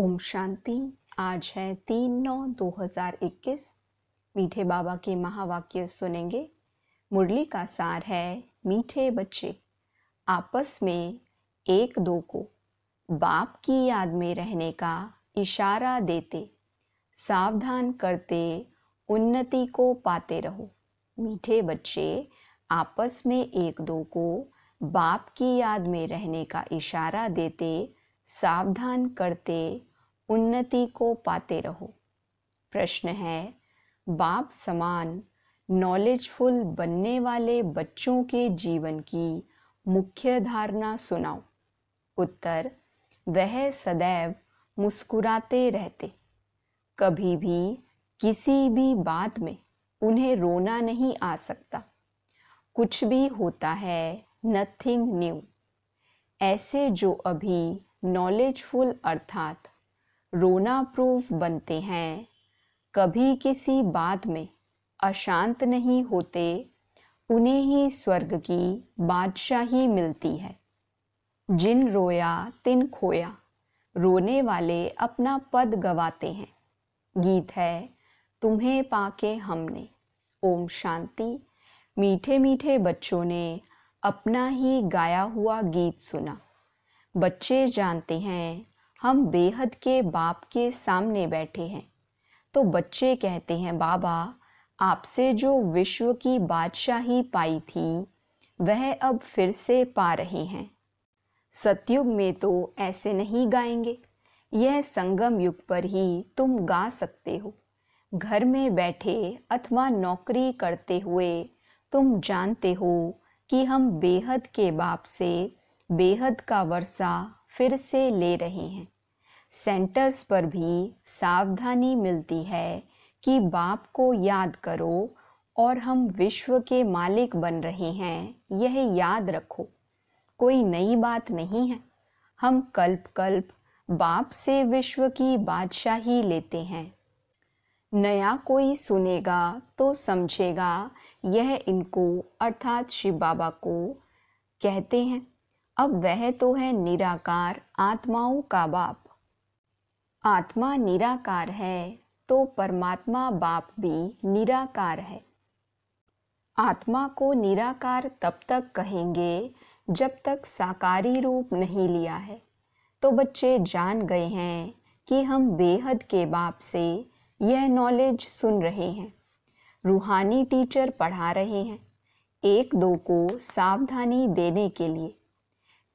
ओम शांति आज है तीन नौ दो हजार इक्कीस मीठे बाबा के महावाक्य सुनेंगे मुरली का सार है मीठे बच्चे आपस में एक दो को बाप की याद में रहने का इशारा देते सावधान करते उन्नति को पाते रहो मीठे बच्चे आपस में एक दो को बाप की याद में रहने का इशारा देते सावधान करते उन्नति को पाते रहो प्रश्न है बाप समान नॉलेजफुल बनने वाले बच्चों के जीवन की मुख्य धारणा सुनाओ उत्तर वह सदैव मुस्कुराते रहते कभी भी किसी भी बात में उन्हें रोना नहीं आ सकता कुछ भी होता है नथिंग न्यू ऐसे जो अभी नॉलेजफुल अर्थात रोना प्रूफ बनते हैं कभी किसी बात में अशांत नहीं होते उन्हें ही स्वर्ग की बादशाही मिलती है जिन रोया तिन खोया रोने वाले अपना पद गवाते हैं गीत है तुम्हें पाके हमने ओम शांति मीठे मीठे बच्चों ने अपना ही गाया हुआ गीत सुना बच्चे जानते हैं हम बेहद के बाप के सामने बैठे हैं तो बच्चे कहते हैं बाबा आपसे जो विश्व की बादशाही पाई थी वह अब फिर से पा रहे हैं सत्युग में तो ऐसे नहीं गाएंगे यह संगम युग पर ही तुम गा सकते हो घर में बैठे अथवा नौकरी करते हुए तुम जानते हो कि हम बेहद के बाप से बेहद का वर्षा फिर से ले रहे हैं सेंटर्स पर भी सावधानी मिलती है कि बाप को याद करो और हम विश्व के मालिक बन रहे हैं यह याद रखो कोई नई बात नहीं है हम कल्प कल्प बाप से विश्व की बादशाही लेते हैं नया कोई सुनेगा तो समझेगा यह इनको अर्थात शिव बाबा को कहते हैं अब वह तो है निराकार आत्माओं का बाप आत्मा निराकार है तो परमात्मा बाप भी निराकार है आत्मा को निराकार तब तक कहेंगे जब तक साकारी रूप नहीं लिया है तो बच्चे जान गए हैं कि हम बेहद के बाप से यह नॉलेज सुन रहे हैं रूहानी टीचर पढ़ा रहे हैं एक दो को सावधानी देने के लिए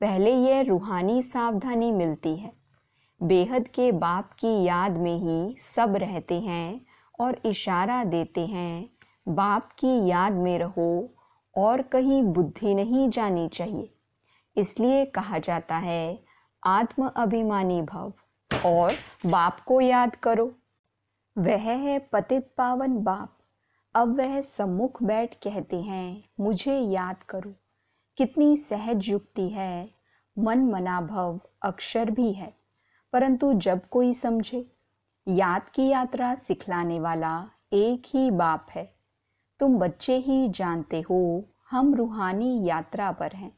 पहले यह रूहानी सावधानी मिलती है बेहद के बाप की याद में ही सब रहते हैं और इशारा देते हैं बाप की याद में रहो और कहीं बुद्धि नहीं जानी चाहिए इसलिए कहा जाता है आत्म अभिमानी भव और बाप को याद करो वह है पतित पावन बाप अब वह सम्मुख बैठ कहते हैं मुझे याद करो कितनी सहज युक्ति है मन मनाभव अक्षर भी है परंतु जब कोई समझे याद की यात्रा सिखलाने वाला एक ही बाप है तुम बच्चे ही जानते हो हम रूहानी यात्रा पर हैं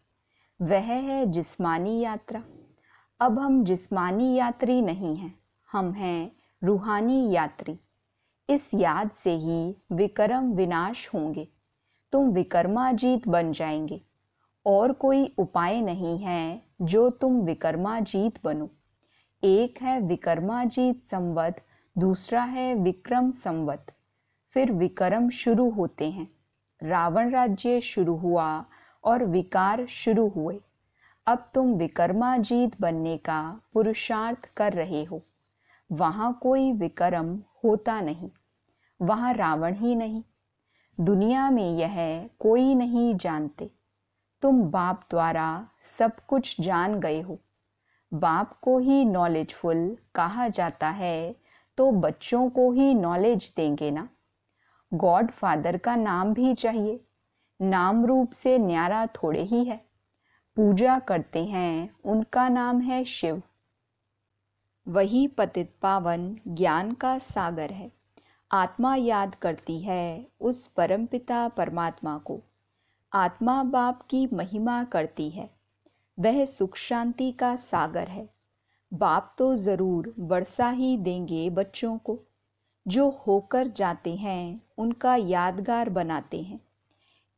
वह है जिस्मानी यात्रा अब हम जिस्मानी यात्री नहीं हैं हम हैं रूहानी यात्री इस याद से ही विक्रम विनाश होंगे तुम विकर्माजीत बन जाएंगे और कोई उपाय नहीं है जो तुम विकर्माजीत बनो एक है विक्रमाजीत संवत दूसरा है विक्रम संवत फिर विक्रम शुरू होते हैं रावण राज्य शुरू हुआ और विकार शुरू हुए अब तुम विक्रमाजीत बनने का पुरुषार्थ कर रहे हो वहाँ कोई विक्रम होता नहीं वहाँ रावण ही नहीं दुनिया में यह कोई नहीं जानते तुम बाप द्वारा सब कुछ जान गए हो बाप को ही नॉलेजफुल कहा जाता है तो बच्चों को ही नॉलेज देंगे ना गॉड फादर का नाम भी चाहिए नाम रूप से न्यारा थोड़े ही है पूजा करते हैं उनका नाम है शिव वही पतित पावन ज्ञान का सागर है आत्मा याद करती है उस परमपिता परमात्मा को आत्मा बाप की महिमा करती है वह सुख शांति का सागर है बाप तो ज़रूर वर्षा ही देंगे बच्चों को जो होकर जाते हैं उनका यादगार बनाते हैं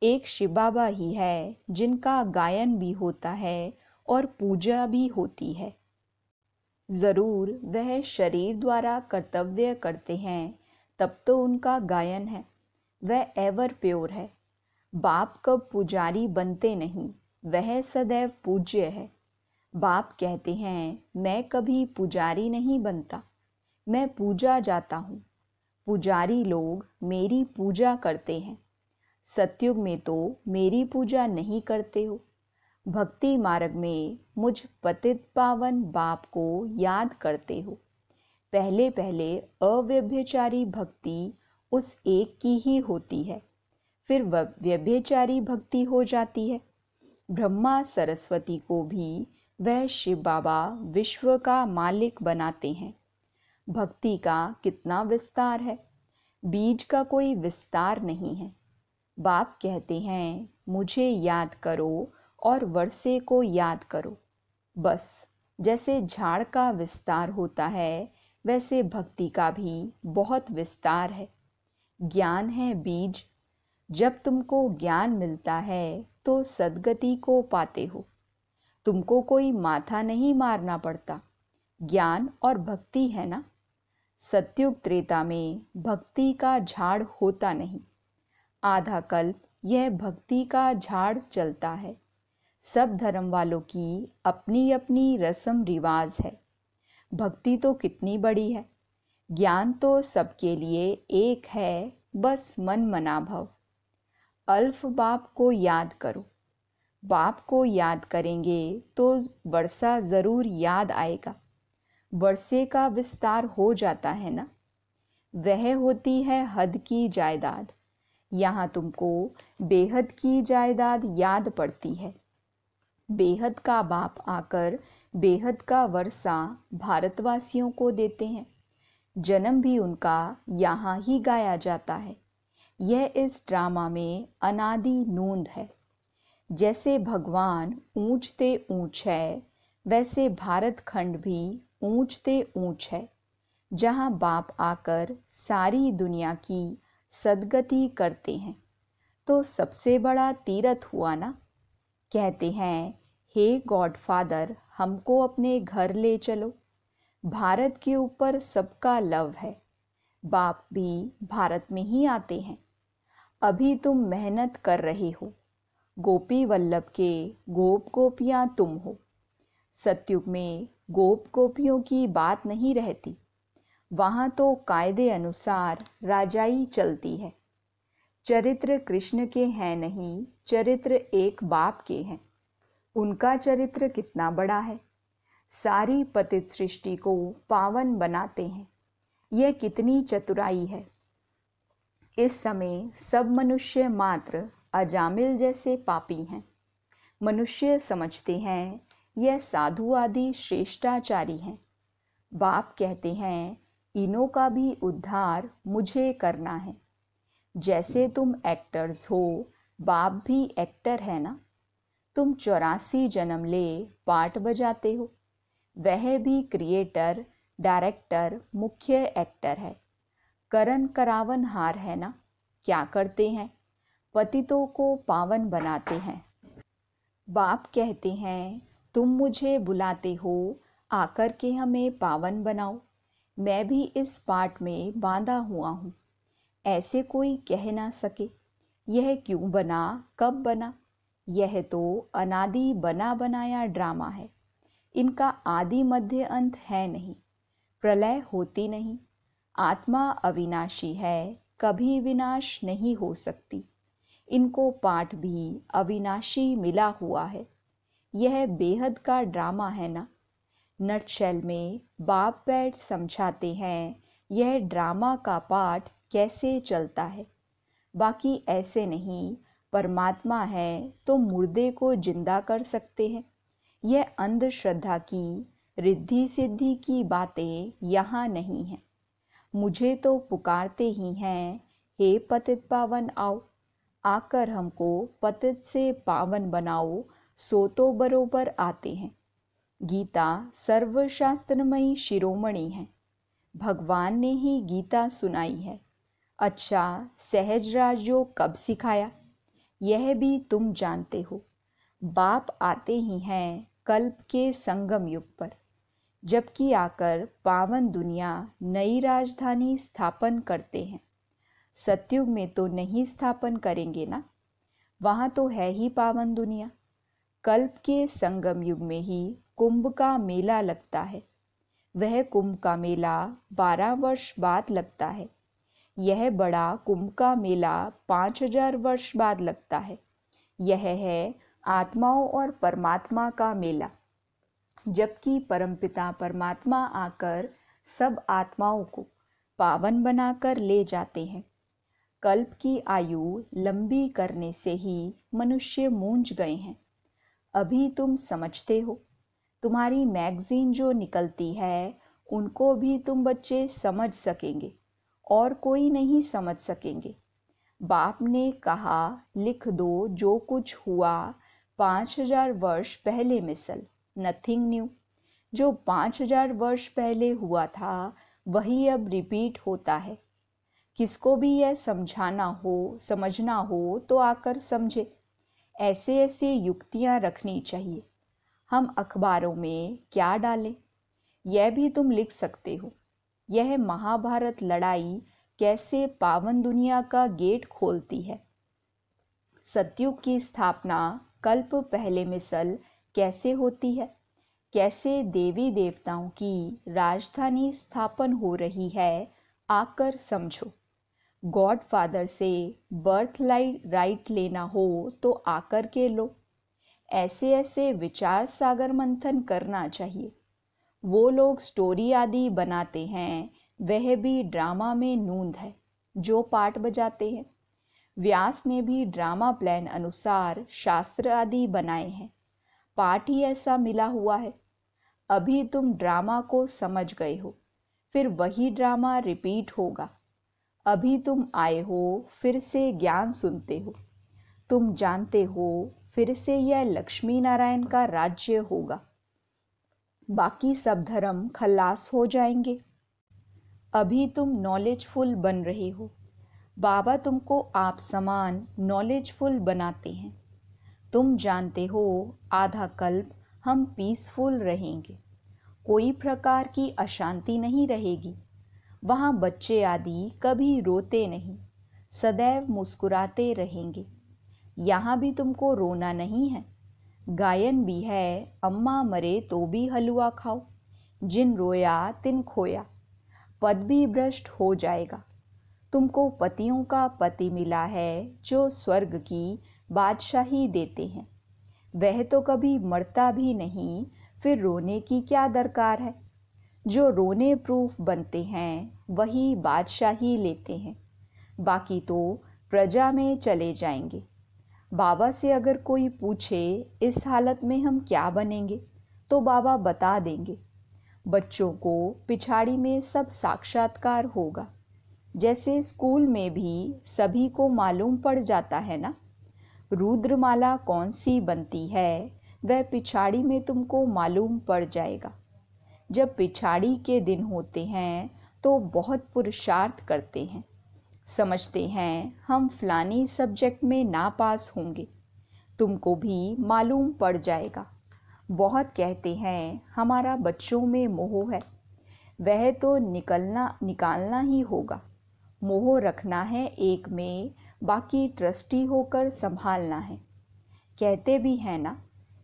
एक शिबाबा ही है जिनका गायन भी होता है और पूजा भी होती है ज़रूर वह शरीर द्वारा कर्तव्य करते हैं तब तो उनका गायन है वह एवर प्योर है बाप कब पुजारी बनते नहीं वह सदैव पूज्य है बाप कहते हैं मैं कभी पुजारी नहीं बनता मैं पूजा जाता हूँ पुजारी लोग मेरी पूजा करते हैं सत्युग में तो मेरी पूजा नहीं करते हो भक्ति मार्ग में मुझ पतित पावन बाप को याद करते हो पहले पहले अव्यभिचारी भक्ति उस एक की ही होती है फिर व्यभिचारी भक्ति हो जाती है ब्रह्मा सरस्वती को भी वह शिव बाबा विश्व का मालिक बनाते हैं भक्ति का कितना विस्तार है बीज का कोई विस्तार नहीं है बाप कहते हैं मुझे याद करो और वर्षे को याद करो बस जैसे झाड़ का विस्तार होता है वैसे भक्ति का भी बहुत विस्तार है ज्ञान है बीज जब तुमको ज्ञान मिलता है तो सदगति को पाते हो तुमको कोई माथा नहीं मारना पड़ता ज्ञान और भक्ति है ना सत्युग त्रेता में भक्ति का झाड़ होता नहीं आधा कल्प यह भक्ति का झाड़ चलता है सब धर्म वालों की अपनी अपनी रस्म रिवाज है भक्ति तो कितनी बड़ी है ज्ञान तो सबके लिए एक है बस मन मना भव अल्फ बाप को याद करो बाप को याद करेंगे तो वर्षा ज़रूर याद आएगा वर्षे का विस्तार हो जाता है ना वह होती है हद की जायदाद यहाँ तुमको बेहद की जायदाद याद पड़ती है बेहद का बाप आकर बेहद का वर्षा भारतवासियों को देते हैं जन्म भी उनका यहाँ ही गाया जाता है यह इस ड्रामा में अनादि नूंद है जैसे भगवान ऊंचते ऊंच है वैसे भारत खंड भी ऊंचते ऊंच है जहाँ बाप आकर सारी दुनिया की सदगति करते हैं तो सबसे बड़ा तीरथ हुआ ना कहते हैं हे गॉड फादर हमको अपने घर ले चलो भारत के ऊपर सबका लव है बाप भी भारत में ही आते हैं अभी तुम मेहनत कर रहे हो गोपी वल्लभ के गोप गोपियाँ तुम हो सत्युग में गोप गोपियों की बात नहीं रहती वहाँ तो कायदे अनुसार राजाई चलती है चरित्र कृष्ण के हैं नहीं चरित्र एक बाप के हैं उनका चरित्र कितना बड़ा है सारी पतित सृष्टि को पावन बनाते हैं यह कितनी चतुराई है इस समय सब मनुष्य मात्र अजामिल जैसे पापी हैं मनुष्य समझते हैं यह साधु आदि श्रेष्ठाचारी हैं बाप कहते हैं इनों का भी उद्धार मुझे करना है जैसे तुम एक्टर्स हो बाप भी एक्टर है ना तुम चौरासी जन्म ले पार्ट बजाते हो वह भी क्रिएटर डायरेक्टर मुख्य एक्टर है करण करावन हार है ना क्या करते हैं पतितों को पावन बनाते हैं बाप कहते हैं तुम मुझे बुलाते हो आकर के हमें पावन बनाओ मैं भी इस पाठ में बांधा हुआ हूँ ऐसे कोई कह ना सके यह क्यों बना कब बना यह तो अनादि बना बनाया ड्रामा है इनका आदि मध्य अंत है नहीं प्रलय होती नहीं आत्मा अविनाशी है कभी विनाश नहीं हो सकती इनको पाठ भी अविनाशी मिला हुआ है यह बेहद का ड्रामा है ना नटशेल में बाप बैठ समझाते हैं यह ड्रामा का पाठ कैसे चलता है बाकी ऐसे नहीं परमात्मा है तो मुर्दे को जिंदा कर सकते हैं यह अंधश्रद्धा की रिद्धि सिद्धि की बातें यहाँ नहीं हैं मुझे तो पुकारते ही हैं हे पतित पावन आओ आकर हमको पतित से पावन बनाओ सो तो बरोबर आते हैं गीता सर्वशास्त्रमयी शिरोमणि है भगवान ने ही गीता सुनाई है अच्छा सहज राजो कब सिखाया यह भी तुम जानते हो बाप आते ही हैं कल्प के संगम युग पर जबकि आकर पावन दुनिया नई राजधानी स्थापन करते हैं सत्युग में तो नहीं स्थापन करेंगे ना वहाँ तो है ही पावन दुनिया कल्प के संगम युग में ही कुंभ का मेला लगता है वह कुंभ का मेला बारह वर्ष बाद लगता है यह बड़ा कुंभ का मेला पाँच हजार वर्ष बाद लगता है यह है आत्माओं और परमात्मा का मेला जबकि परमपिता परमात्मा आकर सब आत्माओं को पावन बनाकर ले जाते हैं कल्प की आयु लंबी करने से ही मनुष्य मूंझ गए हैं अभी तुम समझते हो तुम्हारी मैगजीन जो निकलती है उनको भी तुम बच्चे समझ सकेंगे और कोई नहीं समझ सकेंगे बाप ने कहा लिख दो जो कुछ हुआ पाँच हजार वर्ष पहले मिसल नथिंग न्यू जो पाँच हजार वर्ष पहले हुआ था वही अब रिपीट होता है किसको भी यह समझाना हो समझना हो तो आकर समझे ऐसे ऐसे युक्तियाँ रखनी चाहिए हम अखबारों में क्या डालें यह भी तुम लिख सकते हो यह महाभारत लड़ाई कैसे पावन दुनिया का गेट खोलती है सत्युग की स्थापना कल्प पहले मिसल कैसे होती है कैसे देवी देवताओं की राजधानी स्थापन हो रही है आकर समझो गॉड फादर से बर्थ लाइट राइट लेना हो तो आकर के लो ऐसे ऐसे विचार सागर मंथन करना चाहिए वो लोग स्टोरी आदि बनाते हैं वह भी ड्रामा में नूंद है जो पाठ बजाते हैं व्यास ने भी ड्रामा प्लान अनुसार शास्त्र आदि बनाए हैं पाठ ही ऐसा मिला हुआ है अभी तुम ड्रामा को समझ गए हो फिर वही ड्रामा रिपीट होगा अभी तुम आए हो फिर से ज्ञान सुनते हो तुम जानते हो फिर से यह लक्ष्मी नारायण का राज्य होगा बाकी सब धर्म खलास हो जाएंगे अभी तुम नॉलेजफुल बन रहे हो बाबा तुमको आप समान नॉलेजफुल बनाते हैं तुम जानते हो आधा कल्प हम पीसफुल रहेंगे कोई प्रकार की अशांति नहीं रहेगी वहाँ बच्चे आदि कभी रोते नहीं सदैव मुस्कुराते रहेंगे यहाँ भी तुमको रोना नहीं है गायन भी है अम्मा मरे तो भी हलवा खाओ जिन रोया तिन खोया पद भी भ्रष्ट हो जाएगा तुमको पतियों का पति मिला है जो स्वर्ग की बादशाही देते हैं वह तो कभी मरता भी नहीं फिर रोने की क्या दरकार है जो रोने प्रूफ बनते हैं वही बादशाही लेते हैं बाकी तो प्रजा में चले जाएंगे बाबा से अगर कोई पूछे इस हालत में हम क्या बनेंगे तो बाबा बता देंगे बच्चों को पिछाड़ी में सब साक्षात्कार होगा जैसे स्कूल में भी सभी को मालूम पड़ जाता है ना रुद्रमाला कौन सी बनती है वह पिछाड़ी में तुमको मालूम पड़ जाएगा जब पिछाड़ी के दिन होते हैं तो बहुत पुरुषार्थ करते हैं समझते हैं हम फलानी सब्जेक्ट में ना पास होंगे तुमको भी मालूम पड़ जाएगा बहुत कहते हैं हमारा बच्चों में मोह है वह तो निकलना निकालना ही होगा मोह रखना है एक में बाकी ट्रस्टी होकर संभालना है कहते भी हैं ना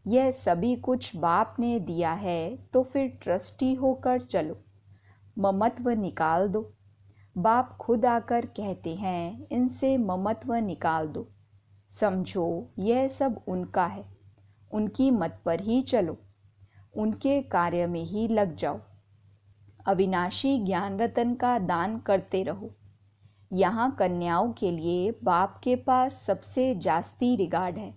यह सभी कुछ बाप ने दिया है तो फिर ट्रस्टी होकर चलो ममत्व निकाल दो बाप खुद आकर कहते हैं इनसे ममत्व निकाल दो समझो यह सब उनका है उनकी मत पर ही चलो उनके कार्य में ही लग जाओ अविनाशी ज्ञान रतन का दान करते रहो यहाँ कन्याओं के लिए बाप के पास सबसे जास्ती रिगार्ड है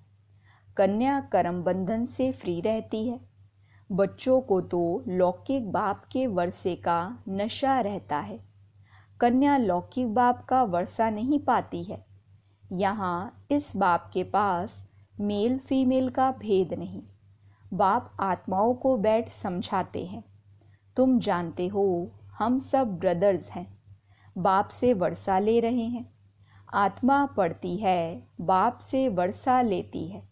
कन्या कर्म बंधन से फ्री रहती है बच्चों को तो लौकिक बाप के वर्षे का नशा रहता है कन्या लौकिक बाप का वर्षा नहीं पाती है यहाँ इस बाप के पास मेल फीमेल का भेद नहीं बाप आत्माओं को बैठ समझाते हैं तुम जानते हो हम सब ब्रदर्स हैं बाप से वर्षा ले रहे हैं आत्मा पढ़ती है बाप से वर्षा लेती है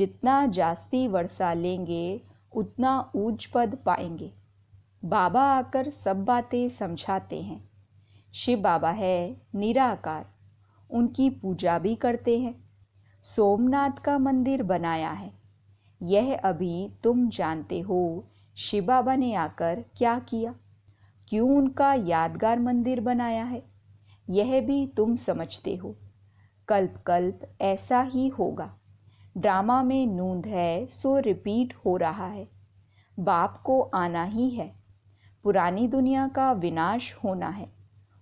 जितना जास्ती वर्षा लेंगे उतना ऊंच पद पाएंगे बाबा आकर सब बातें समझाते हैं शिव बाबा है निराकार उनकी पूजा भी करते हैं सोमनाथ का मंदिर बनाया है यह अभी तुम जानते हो शिव बाबा ने आकर क्या किया क्यों उनका यादगार मंदिर बनाया है यह भी तुम समझते हो कल्प कल्प ऐसा ही होगा ड्रामा में नूंद है सो रिपीट हो रहा है बाप को आना ही है पुरानी दुनिया का विनाश होना है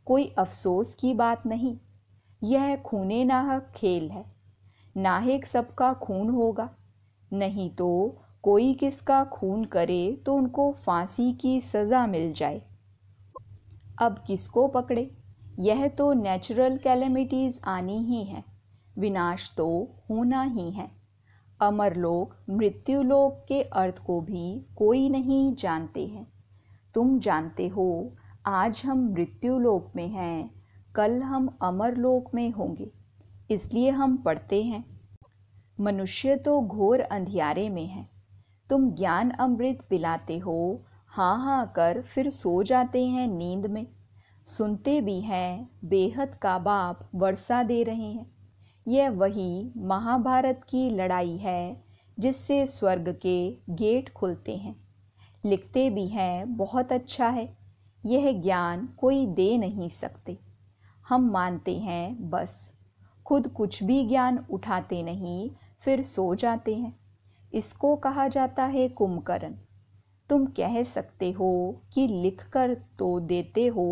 कोई अफसोस की बात नहीं यह खूने नाहक खेल है नाहक सबका खून होगा नहीं तो कोई किसका खून करे तो उनको फांसी की सज़ा मिल जाए अब किसको पकड़े यह तो नेचुरल कैलमिटीज़ आनी ही है विनाश तो होना ही है अमरलोक मृत्युलोक के अर्थ को भी कोई नहीं जानते हैं तुम जानते हो आज हम मृत्यु लोक में हैं कल हम अमरलोक में होंगे इसलिए हम पढ़ते हैं मनुष्य तो घोर अंधियारे में है तुम ज्ञान अमृत पिलाते हो हाँ हाँ कर फिर सो जाते हैं नींद में सुनते भी हैं बेहद का बाप वर्षा दे रहे हैं यह वही महाभारत की लड़ाई है जिससे स्वर्ग के गेट खुलते हैं लिखते भी हैं बहुत अच्छा है यह ज्ञान कोई दे नहीं सकते हम मानते हैं बस खुद कुछ भी ज्ञान उठाते नहीं फिर सो जाते हैं इसको कहा जाता है कुंभकर्ण तुम कह सकते हो कि लिख कर तो देते हो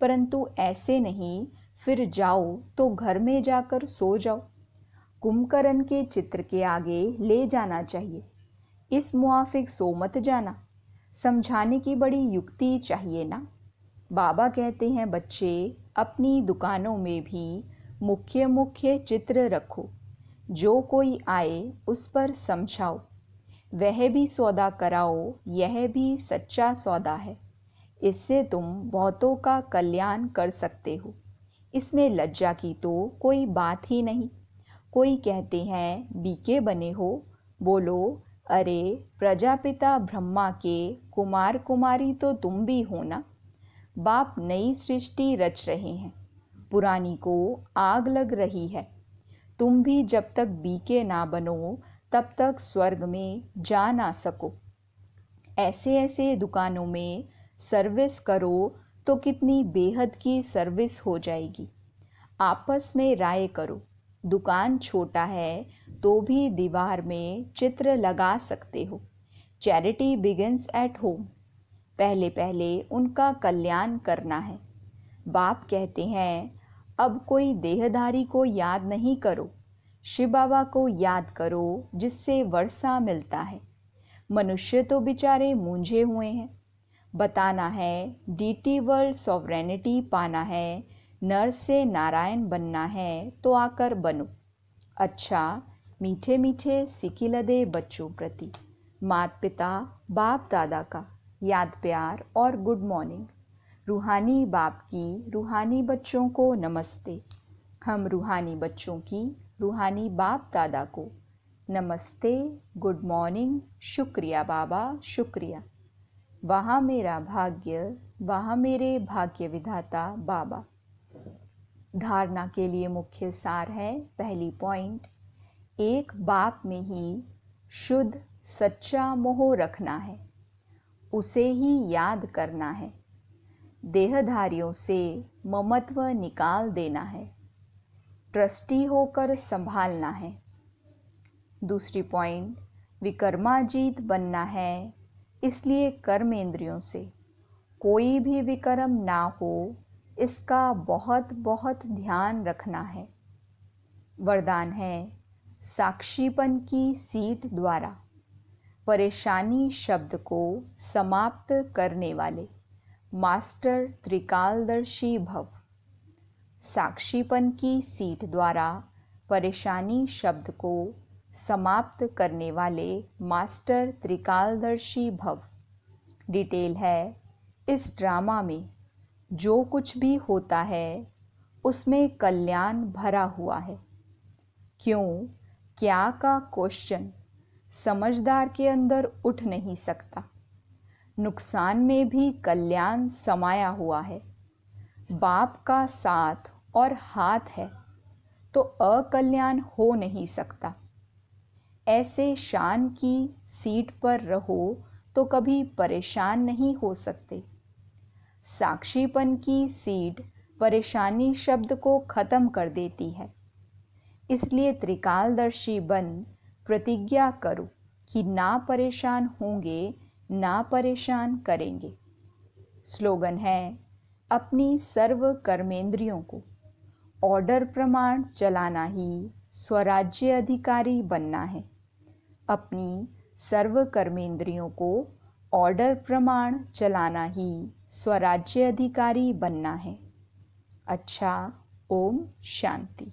परंतु ऐसे नहीं फिर जाओ तो घर में जाकर सो जाओ कुंभकर्ण के चित्र के आगे ले जाना चाहिए इस मुआफिक सो मत जाना समझाने की बड़ी युक्ति चाहिए ना बाबा कहते हैं बच्चे अपनी दुकानों में भी मुख्य मुख्य चित्र रखो जो कोई आए उस पर समझाओ वह भी सौदा कराओ यह भी सच्चा सौदा है इससे तुम बहुतों का कल्याण कर सकते हो इसमें लज्जा की तो कोई बात ही नहीं कोई कहते हैं बीके बने हो बोलो अरे प्रजापिता ब्रह्मा के कुमार कुमारी तो तुम भी हो ना बाप नई सृष्टि रच रहे हैं पुरानी को आग लग रही है तुम भी जब तक बीके ना बनो तब तक स्वर्ग में जा ना सको ऐसे ऐसे दुकानों में सर्विस करो तो कितनी बेहद की सर्विस हो जाएगी आपस में राय करो दुकान छोटा है तो भी दीवार में चित्र लगा सकते हो चैरिटी बिगिंस एट होम पहले पहले उनका कल्याण करना है बाप कहते हैं अब कोई देहधारी को याद नहीं करो शिव बाबा को याद करो जिससे वर्षा मिलता है मनुष्य तो बेचारे मूंझे हुए हैं बताना है डीटी वर्ल्ड सॉवरेनिटी पाना है नर से नारायण बनना है तो आकर बनो अच्छा मीठे मीठे सिकी लदे बच्चों प्रति मात पिता बाप दादा का याद प्यार और गुड मॉर्निंग रूहानी बाप की रूहानी बच्चों को नमस्ते हम रूहानी बच्चों की रूहानी बाप दादा को नमस्ते गुड मॉर्निंग शुक्रिया बाबा शुक्रिया वहाँ मेरा भाग्य वहाँ मेरे भाग्य विधाता बाबा धारणा के लिए मुख्य सार है पहली पॉइंट एक बाप में ही शुद्ध सच्चा मोह रखना है उसे ही याद करना है देहधारियों से ममत्व निकाल देना है ट्रस्टी होकर संभालना है दूसरी पॉइंट विकर्माजीत बनना है इसलिए कर्मेंद्रियों से कोई भी विकर्म ना हो इसका बहुत बहुत ध्यान रखना है वरदान है साक्षीपन की सीट द्वारा परेशानी शब्द को समाप्त करने वाले मास्टर त्रिकालदर्शी भव साक्षीपन की सीट द्वारा परेशानी शब्द को समाप्त करने वाले मास्टर त्रिकालदर्शी भव डिटेल है इस ड्रामा में जो कुछ भी होता है उसमें कल्याण भरा हुआ है क्यों क्या का क्वेश्चन समझदार के अंदर उठ नहीं सकता नुकसान में भी कल्याण समाया हुआ है बाप का साथ और हाथ है तो अकल्याण हो नहीं सकता ऐसे शान की सीट पर रहो तो कभी परेशान नहीं हो सकते साक्षीपन की सीट परेशानी शब्द को खत्म कर देती है इसलिए त्रिकालदर्शी बन प्रतिज्ञा करो कि ना परेशान होंगे ना परेशान करेंगे स्लोगन है अपनी सर्व कर्मेंद्रियों को ऑर्डर प्रमाण चलाना ही स्वराज्य अधिकारी बनना है अपनी सर्व कर्मेंद्रियों को ऑर्डर प्रमाण चलाना ही स्वराज्य अधिकारी बनना है अच्छा ओम शांति